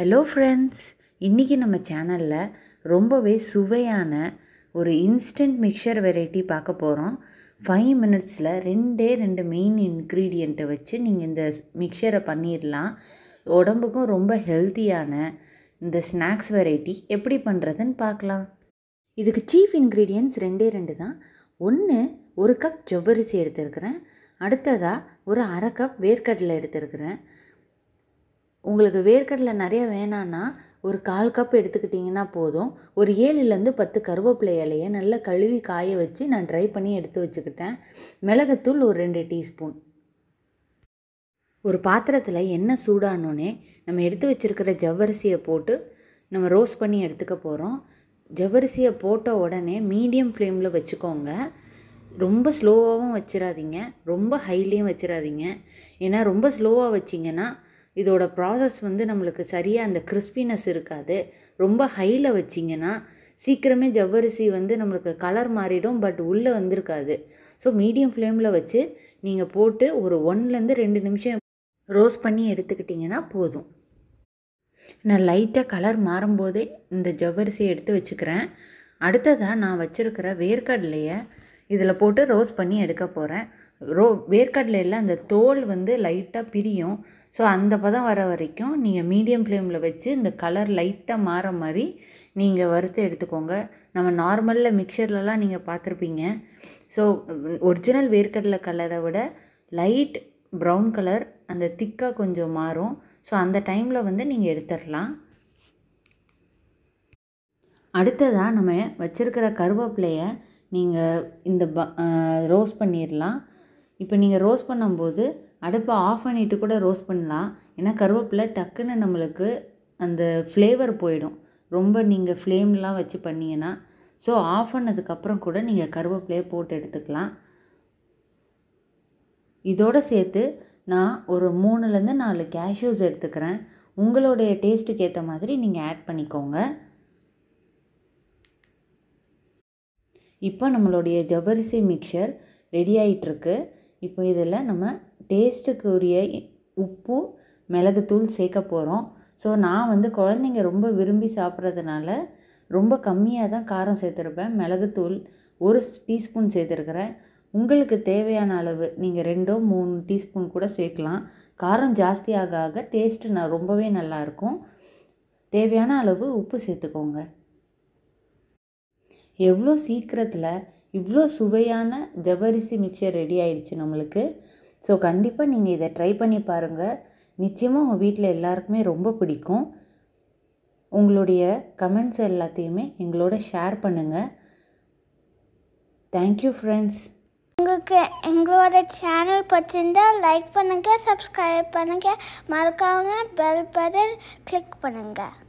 hello friends இன்றைக்கி நம்ம சேனலில் ரொம்பவே சுவையான ஒரு இன்ஸ்டன்ட் மிக்சர் வெரைட்டி பார்க்க போகிறோம் ஃபைவ் மினிட்ஸில் ரெண்டே ரெண்டு மெயின் இன்க்ரீடியண்ட்டை வச்சு நீங்கள் இந்த மிக்சரை பண்ணிடலாம் உடம்புக்கும் ரொம்ப ஹெல்த்தியான இந்த ஸ்நாக்ஸ் வெரைட்டி எப்படி பண்ணுறதுன்னு பார்க்கலாம் இதுக்கு சீஃப் இன்க்ரீடியன்ட்ஸ் ரெண்டே ரெண்டு தான் ஒன்று ஒரு கப் ஜவ்வரிசி எடுத்திருக்கிறேன் அடுத்ததாக ஒரு அரை கப் வேர்க்கடலை எடுத்திருக்கிறேன் உங்களுக்கு வேர்க்கடலை நிறைய வேணான்னா ஒரு கால் கப் எடுத்துக்கிட்டிங்கன்னா போதும் ஒரு ஏழுலேருந்து பத்து கருவேப்பிலை இலையை நல்லா கழுவி காய வச்சு நான் ட்ரை பண்ணி எடுத்து வச்சுக்கிட்டேன் மிளகுத்தூள் ஒரு ரெண்டு டீஸ்பூன் ஒரு பாத்திரத்தில் எண்ணெய் சூடானோடனே நம்ம எடுத்து வச்சுருக்கிற ஜவ்வரிசியை போட்டு நம்ம ரோஸ்ட் பண்ணி எடுத்துக்க போகிறோம் ஜவ்வரிசியை போட்ட உடனே மீடியம் ஃப்ளேமில் வச்சுக்கோங்க ரொம்ப ஸ்லோவாகவும் வச்சிடாதீங்க ரொம்ப ஹைலேயும் வச்சிடாதீங்க ஏன்னா ரொம்ப ஸ்லோவாக வச்சிங்கன்னா இதோட ப்ராசஸ் வந்து நம்மளுக்கு சரியாக அந்த கிறிஸ்பினஸ் இருக்காது ரொம்ப ஹையில் வச்சிங்கன்னா சீக்கிரமே ஜவ்வரிசி வந்து நம்மளுக்கு கலர் மாறிடும் பட் உள்ளே வந்திருக்காது ஸோ மீடியம் ஃப்ளேமில் வச்சு நீங்கள் போட்டு ஒரு ஒன்லேருந்து ரெண்டு நிமிஷம் ரோஸ்ட் பண்ணி எடுத்துக்கிட்டிங்கன்னா போதும் நான் லைட்டாக கலர் மாறும்போதே இந்த ஜவ்வரிசியை எடுத்து வச்சுக்கிறேன் அடுத்ததாக நான் வச்சுருக்கிற வேர்க்கடலையை இதில் போட்டு ரோஸ் பண்ணி எடுக்க போகிறேன் ரோ வேர்க்கடலையில் அந்த தோல் வந்து லைட்டாக பிரியும் ஸோ அந்த பதம் வர வரைக்கும் நீங்கள் மீடியம் ஃப்ளேமில் வச்சு இந்த கலர் லைட்டாக மாற மாதிரி நீங்கள் வறுத்து எடுத்துக்கோங்க நம்ம நார்மலில் மிக்சர்லலாம் நீங்கள் பார்த்துருப்பீங்க ஸோ ஒரிஜினல் வேர்க்கடலை கலரை விட லைட் ப்ரௌன் கலர் அந்த திக்காக கொஞ்சம் மாறும் ஸோ அந்த டைமில் வந்து நீங்கள் எடுத்துடலாம் அடுத்ததாக நம்ம வச்சுருக்கிற கருவேப்பிலையை நீங்கள் இந்த ப ரோஸ் பண்ணிடலாம் இப்போ நீங்கள் ரோஸ் பண்ணும்போது அடுப்பை ஆஃப் பண்ணிவிட்டு கூட ரோஸ் பண்ணலாம் ஏன்னா கருவேப்பில் டக்குன்னு நம்மளுக்கு அந்த ஃப்ளேவர் போயிடும் ரொம்ப நீங்கள் ஃப்ளேம்லாம் வச்சு பண்ணிங்கன்னா ஸோ ஆஃப் பண்ணதுக்கப்புறம் கூட நீங்கள் கருவேப்பிலையை போட்டு எடுத்துக்கலாம் இதோடு சேர்த்து நான் ஒரு மூணுலேருந்து நாலு கேஷ்யூஸ் எடுத்துக்கிறேன் உங்களுடைய டேஸ்ட்டுக்கு ஏற்ற மாதிரி நீங்கள் ஆட் பண்ணிக்கோங்க இப்போ நம்மளுடைய ஜவ்வரிசி மிக்சர் ரெடி ஆகிட்டுருக்கு இப்போ இதில் நம்ம டேஸ்ட்டுக்கு உரிய உப்பு மிளகுத்தூள் சேர்க்க போகிறோம் ஸோ நான் வந்து குழந்தைங்க ரொம்ப விரும்பி சாப்பிட்றதுனால ரொம்ப கம்மியாக தான் காரம் சேர்த்துருப்பேன் மிளகுத்தூள் ஒரு டீஸ்பூன் சேர்த்துருக்குறேன் உங்களுக்கு தேவையான அளவு நீங்கள் ரெண்டோ மூணு டீஸ்பூன் கூட சேர்க்கலாம் காரம் ஜாஸ்தியாக ஆக டேஸ்ட்டு நான் ரொம்பவே நல்லாயிருக்கும் தேவையான அளவு உப்பு சேர்த்துக்கோங்க எவ்வளோ சீக்கிரத்தில் இவ்வளோ சுவையான ஜவ்வரிசி மிக்சர் ரெடி ஆயிடுச்சு நம்மளுக்கு ஸோ கண்டிப்பாக நீங்கள் இதை ட்ரை பண்ணி பாருங்கள் நிச்சயமாக உங்கள் வீட்டில் எல்லாருக்குமே ரொம்ப பிடிக்கும் உங்களுடைய கமெண்ட்ஸ் எல்லாத்தையுமே எங்களோட ஷேர் பண்ணுங்கள் தேங்க்யூ ஃப்ரெண்ட்ஸ் உங்களுக்கு எங்களோட சேனல் பிடிச்சிருந்தா லைக் பண்ணுங்கள் சப்ஸ்கிரைப் பண்ணுங்கள் மறக்காமல் பெல் பட்டன் கிளிக் பண்ணுங்கள்